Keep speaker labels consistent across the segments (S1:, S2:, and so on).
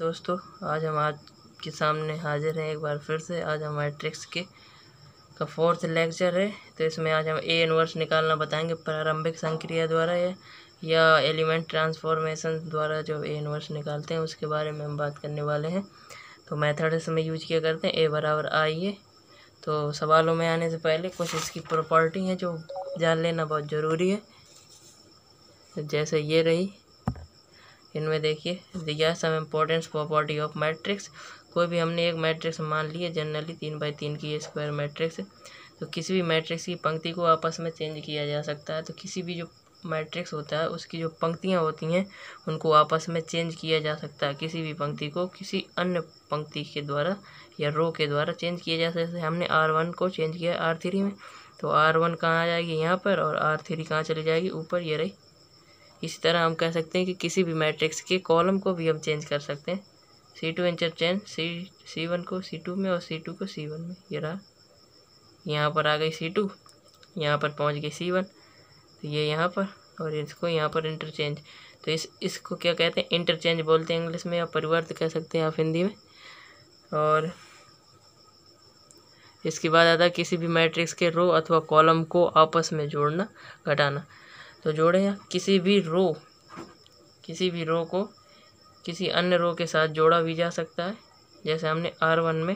S1: दोस्तों आज हम आज के सामने हाजिर हैं एक बार फिर से आज हमारे ट्रिक्स के का फोर्थ लेक्चर है तो इसमें आज हम ए इनवर्स निकालना बताएंगे प्रारंभिक संक्रिया द्वारा है या एलिमेंट ट्रांसफॉर्मेशन द्वारा जो ए इनवर्स निकालते हैं उसके बारे में हम बात करने वाले हैं तो मैथड इसमें यूज किया करते हैं ए बराबर आई ए तो सवालों में आने से पहले कुछ इसकी प्रॉपर्टी है जो जान लेना बहुत ज़रूरी है जैसे ये रही इनमें देखिए दिया some importance property of matrix कोई भी हमने एक मैट्रिक्स मान ली है जनरली तीन बाई तीन की स्क्वायर मैट्रिक्स तो किसी भी मैट्रिक्स की पंक्ति को आपस में चेंज किया जा सकता है तो किसी भी जो मैट्रिक्स होता है उसकी जो पंक्तियाँ होती हैं उनको आपस में चेंज किया जा सकता है किसी भी पंक्ति को किसी अन्य पंक्ति के द्वारा या रो के द्वारा चेंज किया जा सकता है हमने आर वन को चेंज किया आर थ्री में तो आर वन कहाँ आ जाएगी यहाँ पर और आर थ्री कहाँ चली जाएगी ऊपर ये रही इसी तरह हम कह सकते हैं कि किसी भी मैट्रिक्स के कॉलम को भी हम चेंज कर सकते हैं C two interchange C C one को सी टू में और सी टू को सी वन में ये रहा यहाँ पर आ गई सी टू यहाँ पर पहुँच गई सी वन तो ये यहाँ पर और इसको यहाँ पर इंटरचेंज तो इस इसको क्या कहते हैं इंटरचेंज बोलते हैं इंग्लिश में या परिवर्त कह सकते हैं आप हिंदी में और इसके बाद आता है किसी भी मैट्रिक्स के रो अथवा कॉलम को आपस में जोड़ना घटाना तो जोड़ें या किसी भी रो किसी भी रो को किसी अन्य रो के साथ जोड़ा भी जा सकता है जैसे हमने आर वन में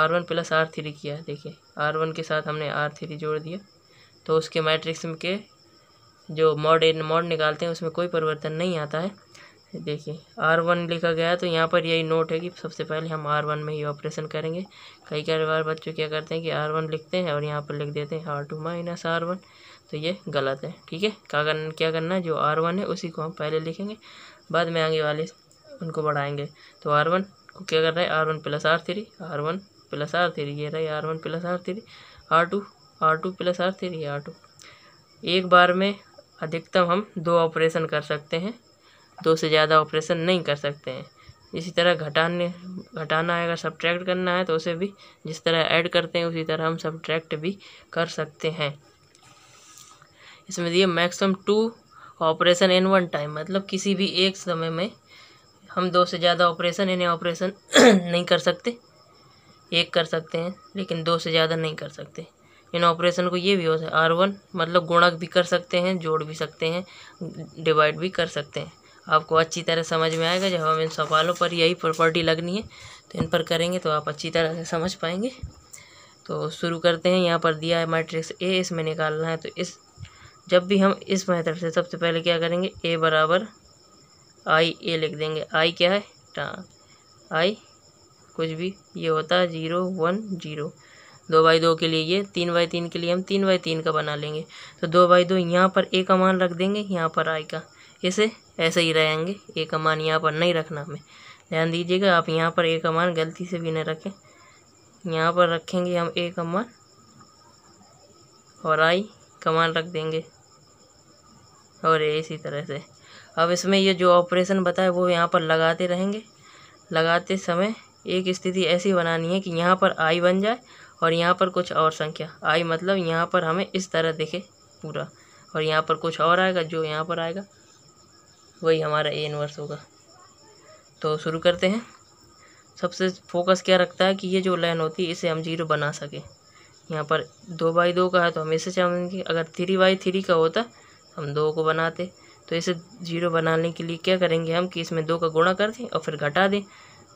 S1: R one plus R three किया है देखिए आर वन के साथ हमने आर थ्री जोड़ दिया तो उसके मैट्रिक्स के जो मॉड मॉड निकालते हैं उसमें कोई परिवर्तन नहीं आता है देखिए आर वन लिखा गया है तो यहाँ पर यही नोट है कि सबसे पहले हम आर वन में ही ऑपरेशन करेंगे कई कई बार बच्चों क्या करते हैं कि आर वन लिखते हैं और यहाँ पर लिख देते हैं R two minus R one तो ये गलत है ठीक है क्या करना क्या करना है जो आर वन है उसी को हम पहले लिखेंगे बाद में आगे वाले उनको बढ़ाएंगे तो आर वन को क्या कर रहा है R one plus R three R one plus R three ये रही R one plus R three R two R two plus R three R two एक बार में अधिकतम हम दो ऑपरेशन कर सकते हैं दो से ज़्यादा ऑपरेशन नहीं कर सकते हैं इसी तरह घटाने घटाना है अगर सब्ट्रैक्ट करना है तो उसे भी जिस तरह ऐड करते हैं उसी तरह हम सब्ट्रैक्ट भी कर सकते हैं इसमें दिए maximum two operation in one time मतलब किसी भी एक समय में हम दो से ज़्यादा ऑपरेशन इन्हें ऑपरेशन नहीं कर सकते एक कर सकते हैं लेकिन दो से ज़्यादा नहीं कर सकते इन ऑपरेशन को ये भी हो सकता है आर वन मतलब गुणक भी कर सकते हैं जोड़ भी सकते हैं डिवाइड भी कर सकते हैं आपको अच्छी तरह समझ में आएगा जब हम इन सवालों पर यही प्रॉपर्टी लगनी है तो इन पर करेंगे तो आप अच्छी तरह से समझ पाएंगे तो शुरू करते हैं यहाँ पर दिया है मैट्रिक्स ए इसमें निकालना है तो इस जब भी हम इस मेथड से सबसे पहले क्या करेंगे ए बराबर आई ए लिख देंगे आई क्या है टा आई कुछ भी ये होता है जीरो वन जीरो दो बाई दो के लिए ये तीन बाई तीन के लिए हम तीन बाई तीन का बना लेंगे तो दो बाई दो यहाँ पर ए का मान रख देंगे यहाँ पर आई का इसे ऐसे ही रहेंगे ए का मान यहाँ पर नहीं रखना हमें ध्यान दीजिएगा आप यहाँ पर ए का मान गलती से भी न रखें यहाँ पर रखेंगे हम ए का मान और आई का मान रख देंगे और इसी तरह से अब इसमें ये जो ऑपरेशन बताए वो यहाँ पर लगाते रहेंगे लगाते समय एक स्थिति ऐसी बनानी है कि यहाँ पर आई बन जाए और यहाँ पर कुछ और संख्या आई मतलब यहाँ पर हमें इस तरह दिखे पूरा और यहाँ पर कुछ और आएगा जो यहाँ पर आएगा वही हमारा ए इनवर्स होगा तो शुरू करते हैं सबसे फोकस क्या रखता है कि ये जो लाइन होती है इसे हम जीरो बना सकें यहाँ पर दो बाई दो का है तो हम इसे चाहेंगे अगर थ्री बाई थ्री का होता हम दो को बनाते तो इसे जीरो बनाने के लिए क्या करेंगे हम कि इसमें दो का गुणा कर दें और फिर घटा दें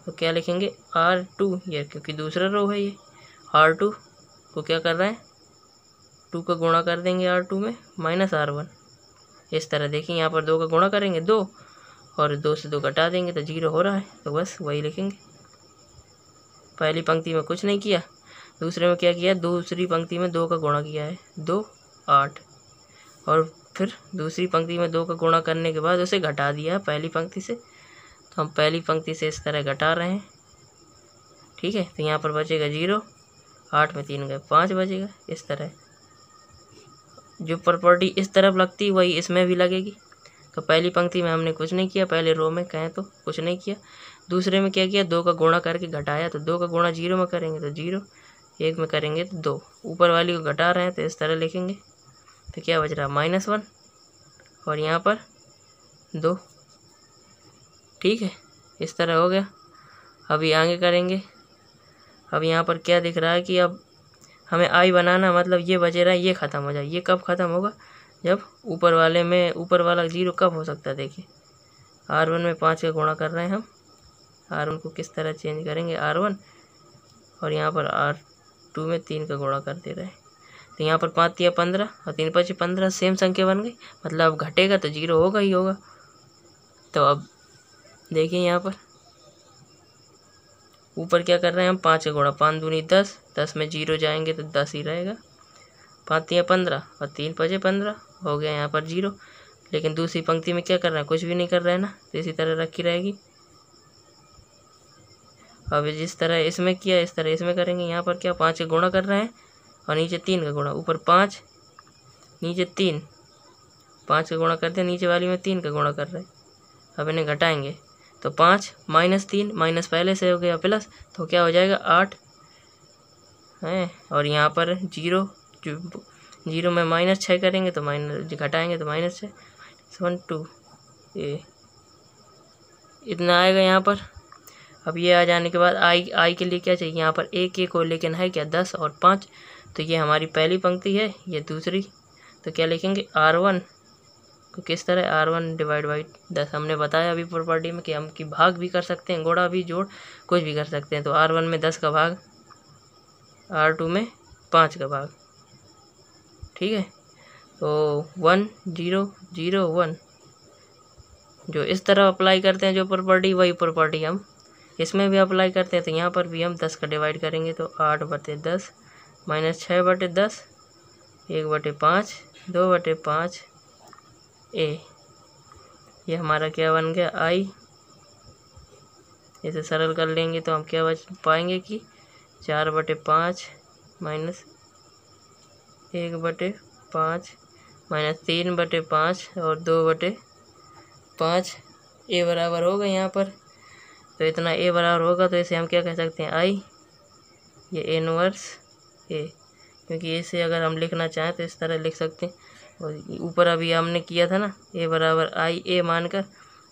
S1: तो क्या लिखेंगे आर टू ये क्योंकि दूसरा रो है ये आर टू को क्या कर रहे हैं टू का गुणा कर देंगे आर टू में माइनस आर वन इस तरह देखिए यहाँ पर दो का गुणा करेंगे दो और दो से दो घटा देंगे तो जीरो हो रहा है तो बस वही लिखेंगे पहली पंक्ति में कुछ नहीं किया दूसरे में क्या किया दूसरी पंक्ति में दो का गुणा किया है दो आठ और फिर दूसरी पंक्ति में दो का गुणा करने के बाद उसे घटा दिया पहली पंक्ति से तो हम पहली पंक्ति से इस तरह घटा रहे हैं ठीक है तो यहाँ पर बचेगा जीरो आठ में तीन गए पाँच बचेगा इस तरह जो प्रॉपर्टी इस तरफ लगती वही इसमें भी लगेगी तो पहली पंक्ति में हमने कुछ नहीं किया पहले रो में कहें तो कुछ नहीं किया दूसरे में क्या किया दो का गुणा करके घटाया तो दो का गुणा जीरो में करेंगे तो जीरो एक में करेंगे तो दो ऊपर वाली को घटा रहे हैं तो इस तरह लिखेंगे तो क्या बच रहा माइनस वन और यहाँ पर दो ठीक है इस तरह हो गया अभी आगे करेंगे अब यहाँ पर क्या दिख रहा है कि अब हमें आई बनाना मतलब ये बचे रहा ये ख़त्म हो जाए ये कब ख़त्म होगा जब ऊपर वाले में ऊपर वाला जीरो कब हो सकता है देखिए आर वन में पाँच का गुणा कर रहे हैं हम आर वन को किस तरह चेंज करेंगे आर वन और यहाँ पर आर टू में तीन का गुणा कर दे रहे हैं तो यहाँ पर पाँच या पंद्रह और तीन पाँच पंद्रह सेम संख्या बन गई मतलब घटेगा तो जीरो होगा ही होगा तो अब देखिए यहाँ पर ऊपर क्या कर रहे हैं हम पाँच का घोड़ा पाँच दूनी दस दस में जीरो जाएंगे तो दस ही रहेगा पाँच या पंद्रह और तीन पाँच पंद्रह हो गया यहाँ पर जीरो लेकिन दूसरी पंक्ति में क्या कर रहे हैं कुछ भी नहीं कर रहे हैं ना तो इसी तरह रखी रहेगी अब जिस तरह इसमें किया इस तरह इसमें करेंगे यहाँ पर क्या पाँच का गुणा कर रहे हैं और हाँ, नीचे तीन का गुणा ऊपर पाँच नीचे तीन पाँच का गुणा करते हैं नीचे वाली में तीन का गुणा कर रहे हैं अब इन्हें घटाएंगे तो पाँच माइनस तीन माइनस पहले से हो गया प्लस तो क्या हो जाएगा आठ है और यहाँ पर जीरो जीरो में माइनस छः करेंगे तो माइनस घटाएंगे तो माइनस छः माइनस वन टू ए इतना आएगा यहाँ पर अब ये आ जाने के बाद आई आई के लिए क्या चाहिए यहाँ पर एक एक को लेकिन है क्या दस और पाँच तो ये हमारी पहली पंक्ति है ये दूसरी तो क्या लिखेंगे आर वन तो किस तरह आर वन डिवाइड बाई दस हमने बताया अभी प्रॉपर्टी में कि हम की भाग भी कर सकते हैं घोड़ा भी जोड़ कुछ भी कर सकते हैं तो आर वन में दस का भाग आर टू में पाँच का भाग ठीक है तो वन जीरो जीरो वन जो इस तरह अप्लाई करते हैं जो प्रॉपर्टी वही प्रॉपर्टी हम इसमें भी अप्लाई करते हैं तो यहाँ पर भी हम दस का डिवाइड करेंगे तो आठ बटे दस माइनस छः बटे दस एक बटे पाँच दो बटे पाँच ए ये हमारा क्या बन गया आई इसे सरल कर लेंगे तो हम क्या बच पाएंगे कि चार बटे पाँच माइनस एक बटे पाँच माइनस तीन बटे पाँच और दो बटे पाँच ए बराबर होगा यहाँ पर तो इतना ए बराबर होगा तो इसे हम क्या कह सकते हैं आई ये इनवर्स ए क्योंकि से अगर हम लिखना चाहें तो इस तरह लिख सकते हैं और ऊपर अभी हमने किया था ना ए बराबर आई ए मानकर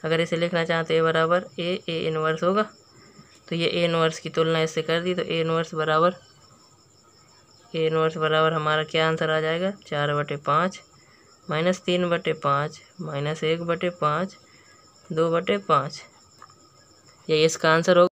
S1: अगर इसे लिखना चाहें तो ए बराबर ए ए इनवर्स होगा तो ये ए इनवर्स की तुलना इससे कर दी तो ए इनवर्स बराबर ए इनवर्स बराबर हमारा क्या आंसर आ जाएगा चार बटे पाँच माइनस तीन बटे पाँच माइनस एक बटे पाँच दो बटे पाँच यही इसका आंसर होगा